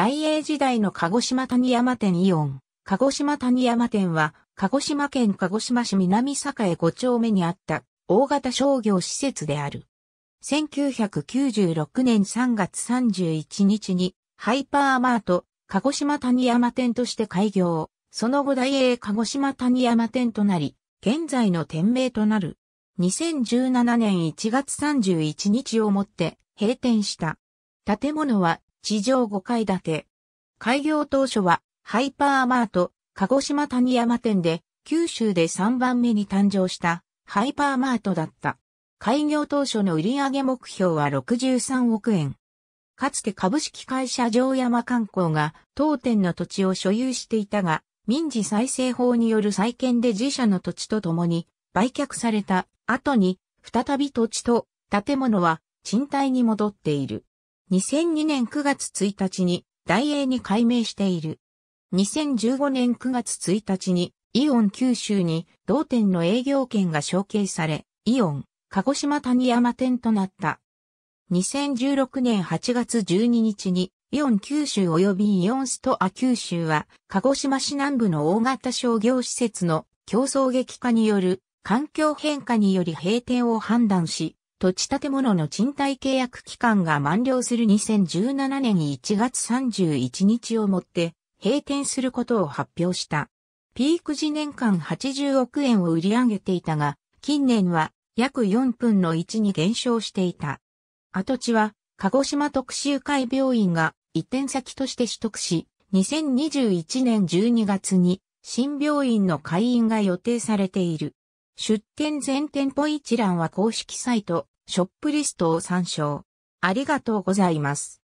大英時代の鹿児島谷山店イオン。鹿児島谷山店は、鹿児島県鹿児島市南栄5丁目にあった大型商業施設である。1996年3月31日に、ハイパーマート、鹿児島谷山店として開業。その後大英鹿児島谷山店となり、現在の店名となる。2017年1月31日をもって閉店した。建物は地上5階建て。開業当初は、ハイパーマート、鹿児島谷山店で、九州で3番目に誕生した、ハイパーマートだった。開業当初の売上目標は63億円。かつて株式会社城山観光が当店の土地を所有していたが、民事再生法による再建で自社の土地とともに売却された後に、再び土地と建物は賃貸に戻っている。2002年9月1日に大英に改名している。2015年9月1日にイオン九州に同店の営業権が承継され、イオン、鹿児島谷山店となった。2016年8月12日にイオン九州及びイオンストア九州は鹿児島市南部の大型商業施設の競争激化による環境変化により閉店を判断し、土地建物の賃貸契約期間が満了する2017年1月31日をもって閉店することを発表した。ピーク時年間80億円を売り上げていたが、近年は約4分の1に減少していた。跡地は鹿児島特集会病院が移転先として取得し、2021年12月に新病院の開院が予定されている。出店全店舗一覧は公式サイト、ショップリストを参照。ありがとうございます。